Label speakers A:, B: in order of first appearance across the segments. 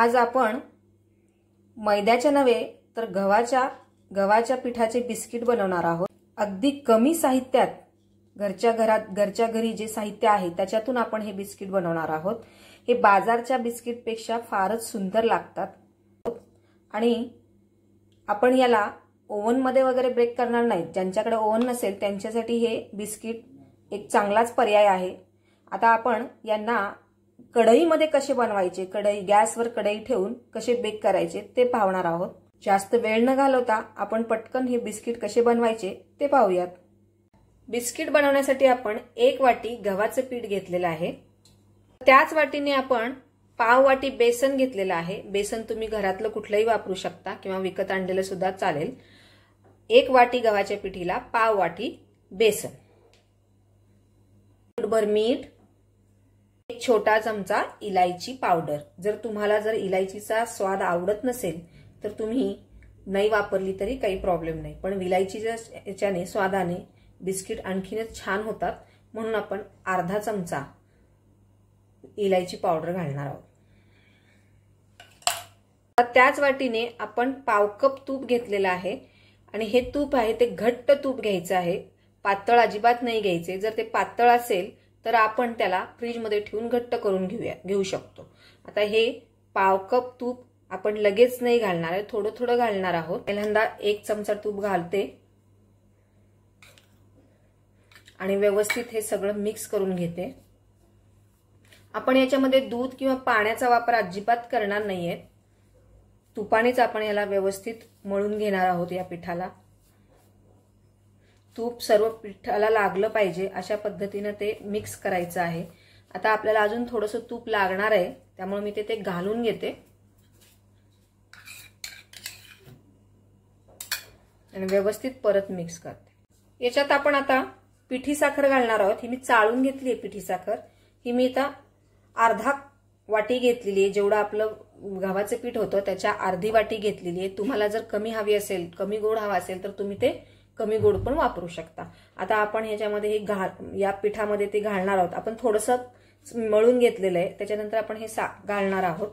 A: आज आपण मैद्याच्या नव्हे तर गव्हाच्या गव्हाच्या पिठाचे बिस्किट बनवणार आहोत अगदी कमी साहित्यात घरच्या घरात घरच्या घरी जे साहित्य आहे त्याच्यातून आपण हे बिस्किट बनवणार आहोत हे बाजारच्या बिस्किटपेक्षा फारच सुंदर लागतात आणि आपण याला ओव्हनमध्ये वगैरे ब्रेक करणार नाही ज्यांच्याकडे ओव्हन नसेल त्यांच्यासाठी हे बिस्किट एक चांगलाच पर्याय आहे आता आपण यांना कढईमध्ये कसे बनवायचे कढई गॅसवर कढई ठेवून कसे बेक करायचे ते पाहणार आहोत जास्त वेळ न घालवता आपण पटकन हे बिस्किट कसे बनवायचे ते पाहूयात बिस्किट बनवण्यासाठी आपण एक वाटी गव्हाचं पीठ घेतलेलं आहे त्याच वाटीने आपण पाव वाटी बेसन घेतलेलं आहे बेसन तुम्ही घरातलं कुठलंही वापरू शकता किंवा विकत आणलेलं सुद्धा चालेल एक वाटी गव्हाच्या पिठीला पाव वाटी बेसन भर मीठ एक छोटा चमचा इलायची पावडर जर तुम्हाला जर इलायचीचा स्वाद आवडत नसेल तर तुम्ही नाही वापरली तरी काही प्रॉब्लेम नाही पण इलायची याच्याने स्वादाने बिस्किट आणखीनच छान होतात म्हणून आपण अर्धा चमचा इलायची पावडर घालणार आहोत त्याच वाटीने आपण पावकप कप तूप घेतलेलं आहे आणि हे तूप आहे ते घट्ट तूप घ्यायचं आहे पातळ अजिबात नाही घ्यायचे जर ते पातळ असेल तर आपण त्याला फ्रीजमध्ये ठेवून घट्ट करून घेऊया घेऊ शकतो आता हे पाव कप तूप आपण लगेच नाही घालणार आहे थोडं थोडं घालणार आहोत पहिल्यांदा एक चमचा तूप घालते आणि व्यवस्थित हे सगळं मिक्स करून घेते आपण याच्यामध्ये दूध किंवा पाण्याचा वापर अजिबात करणार नाहीये तुपानेच आपण याला व्यवस्थित मळून घेणार आहोत या पिठाला तूप सर्व पिठाला लागलं पाहिजे अशा पद्धतीनं ते मिक्स करायचं आहे आता आपल्याला अजून थोडंसं तूप लागणार आहे त्यामुळे मी ते ते घालून घेते आणि व्यवस्थित परत मिक्स करते याच्यात आपण आता पिठी साखर घालणार आहोत ही मी चाळून घेतली आहे पिठी साखर ही मी आता अर्धा वाटी घेतलेली आहे जेवढं आपलं गव्हाचं पीठ होतं त्याच्या अर्धी वाटी घेतलेली आहे तुम्हाला जर कमी हवी असेल कमी गोड हवा असेल तर तुम्ही ते कमी गोड पण वापरू शकता आता आपण ह्याच्यामध्ये हे घा या पिठामध्ये ते घालणार आहोत आपण थोडंसं मळून घेतलेलं आहे त्याच्यानंतर आपण हे सा घालणार आहोत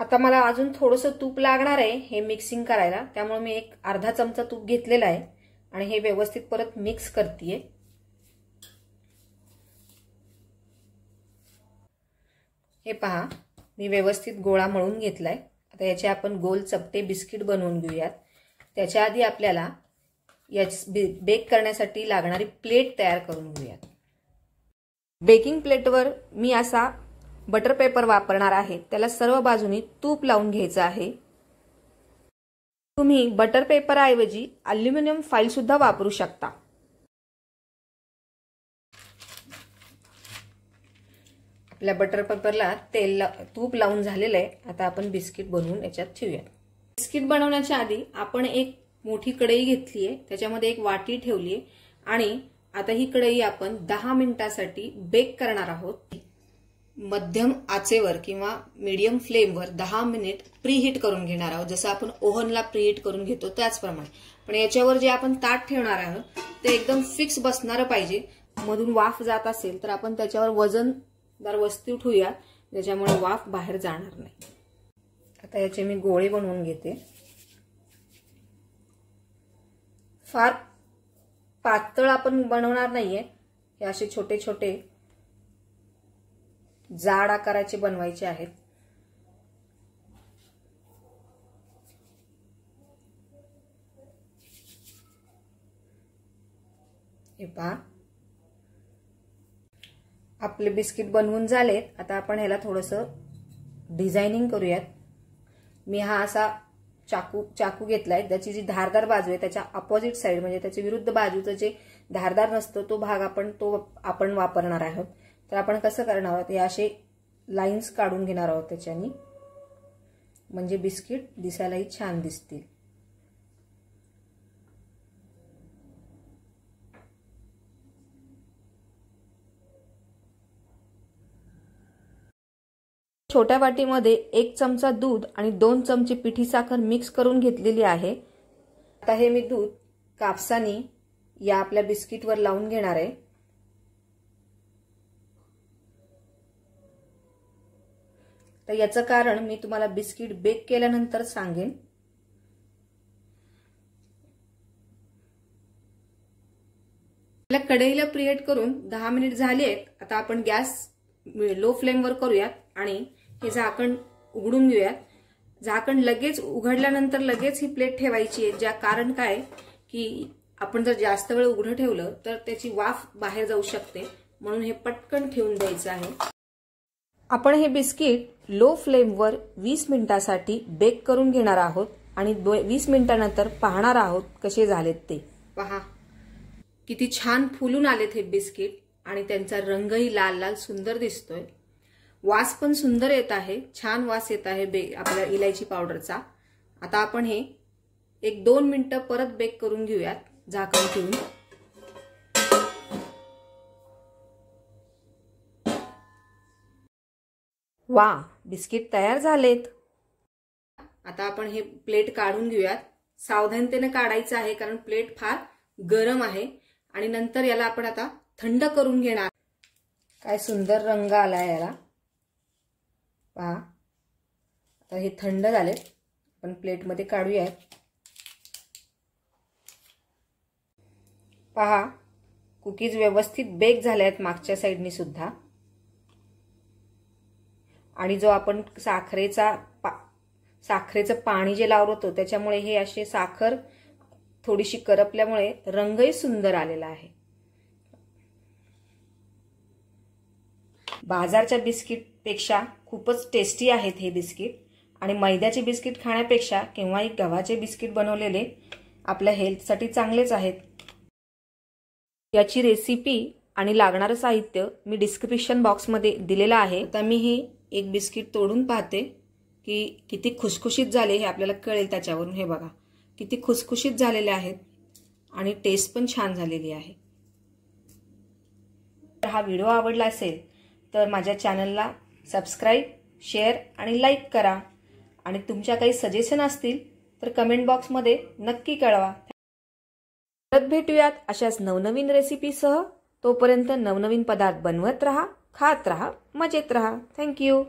A: आता मला अजून थोडंसं तूप लागणार आहे हे मिक्सिंग करायला त्यामुळे मी एक अर्धा चमचा तूप घेतलेला आहे आणि हे व्यवस्थित परत मिक्स करते हे पहा मी व्यवस्थित गोळा मळून घेतलाय तर याचे आपण गोल चपटे बिस्किट बनवून घेऊयात त्याच्या आधी आपल्याला याच बेक करण्यासाठी लागणारी प्लेट तयार करून घेऊयात बेकिंग प्लेटवर मी असा बटर पेपर वापरणार आहे त्याला सर्व बाजूनी तूप लावून घ्यायचं आहे तुम्ही बटर पेपरऐवजी अल्युमिनियम सुद्धा वापरू शकता आपल्या बटर पेपरला तेल ला तूप लावून झालेलं आहे आता आपण बिस्किट बनवून याच्यात ठेवूया बिस्किट बनवण्याच्या आधी आपण एक मोठी कढई घेतली आहे त्याच्यामध्ये एक वाटी ठेवली आहे आणि आता ही कढई आपण दहा मिनिटासाठी बेक करणार आहोत मध्यम आचेवर किंवा मीडियम फ्लेमवर दहा मिनिट प्रीहीट करून घेणार आहोत जसं आपण ओव्हनला प्रीहीट करून घेतो त्याचप्रमाणे पण याच्यावर जे आपण ताट ठेवणार आहोत ते एकदम फिक्स बसणारं पाहिजे मधून वाफ जात असेल तर आपण त्याच्यावर वजन दार वस्तू उठूया ज्याच्यामुळे वाफ बाहेर जाणार नाही आता याचे मी गोळे बनवून घेते फार पातळ आपण बनवणार नाहीये हे असे छोटे छोटे जाड आकाराचे बनवायचे आहेत हे पहा आपले बिस्किट बनवून झालेत आता आपण ह्याला थोडंसं डिझायनिंग करूयात मी हा असा चाकू चाकू घेतलाय त्याची जी धारदार बाजू आहे त्याच्या अपोजिट साईड म्हणजे त्याच्या विरुद्ध बाजूचं जे धारदार नसतं तो भाग आपण तो आपण वापरणार आहोत तर आपण कसं करणार आहोत हे असे लाईन्स काढून घेणार आहोत त्याच्यानी म्हणजे बिस्किट दिसायलाही छान दिसतील छोट्या वाटीमध्ये एक चमचा दूध आणि दोन चमचे पिठी साखर मिक्स करून घेतलेली आहे आता हे मी दूध कापसानी या आपल्या बिस्किटवर लावून घेणार आहे तर याचं कारण मी तुम्हाला बिस्किट बेक केल्यानंतर सांगेन आपल्या कढईला प्रिएट करून दहा मिनिट झाले आहेत आता आपण गॅस लो फ्लेमवर करूयात आणि हे झाकण उघडून घेऊयात झाकण लगेच उघडल्यानंतर लगेच ही प्लेट ठेवायची आहे ज्या कारण काय की आपण जर जास्त वेळ उघडं ठेवलं तर त्याची वाफ बाहेर जाऊ शकते म्हणून हे पटकन ठेवून द्यायचं आहे आपण हे बिस्किट लो फ्लेमवर वीस मिनिटांसाठी बेक करून घेणार आहोत आणि वीस मिनिटांनंतर पाहणार आहोत कसे झालेत ते पहा किती छान फुलून आलेत हे बिस्किट आणि त्यांचा रंगही लाल लाल सुंदर दिसतोय वास पण सुंदर येत आहे छान वास येत आहे बे आपल्या इलायची पावडरचा आता आपण हे एक दोन मिनटं परत बेक करून घेऊयात झाकण ठेवून वा बिस्किट तयार झालेत आता आपण हे प्लेट काढून घेऊयात सावधानतेने काढायचं आहे कारण प्लेट फार गरम आहे आणि नंतर याला आपण आता थंड करून घेणार काय सुंदर रंग आला याला पहा आता हे थंड झाले आपण प्लेटमध्ये काढूयात पहा कुकीज व्यवस्थित बेक झाल्या आहेत मागच्या साईडनी सुद्धा आणि जो आपण साखरेचा पा साखरेचं पाणी जे लावलं होतो त्याच्यामुळे हे असे साखर थोडीशी करपल्यामुळे रंगही सुंदर आलेला आहे बाजारच्या बिस्किट पेक्षा खूपच टेस्टी आहेत हे बिस्किट आणि मैद्याचे बिस्किट खाण्यापेक्षा किंवा एक गव्हाचे बिस्किट बनवलेले आपल्या हेल्थसाठी चांगलेच आहेत याची रेसिपी आणि लागणारं साहित्य मी डिस्क्रिप्शन बॉक्समध्ये दिलेलं आहे तर मी हे एक बिस्किट तोडून पाहते की किती खुसखुशीत झाले हे आपल्याला कळेल त्याच्यावरून हे बघा किती खुसखुशीत झालेले आहेत आणि टेस्ट पण छान झालेली आहे हा व्हिडिओ आवडला असेल तर माझ्या चॅनलला सबस्क्राईब शेअर आणि लाईक करा आणि तुमच्या काही सजेशन असतील तर कमेंट बॉक्समध्ये नक्की कळवा परत भेटूयात अशाच नवनवीन रेसिपीसह तोपर्यंत नवनवीन पदार्थ बनवत राहा खात राहा मजेत राहा थँक्यू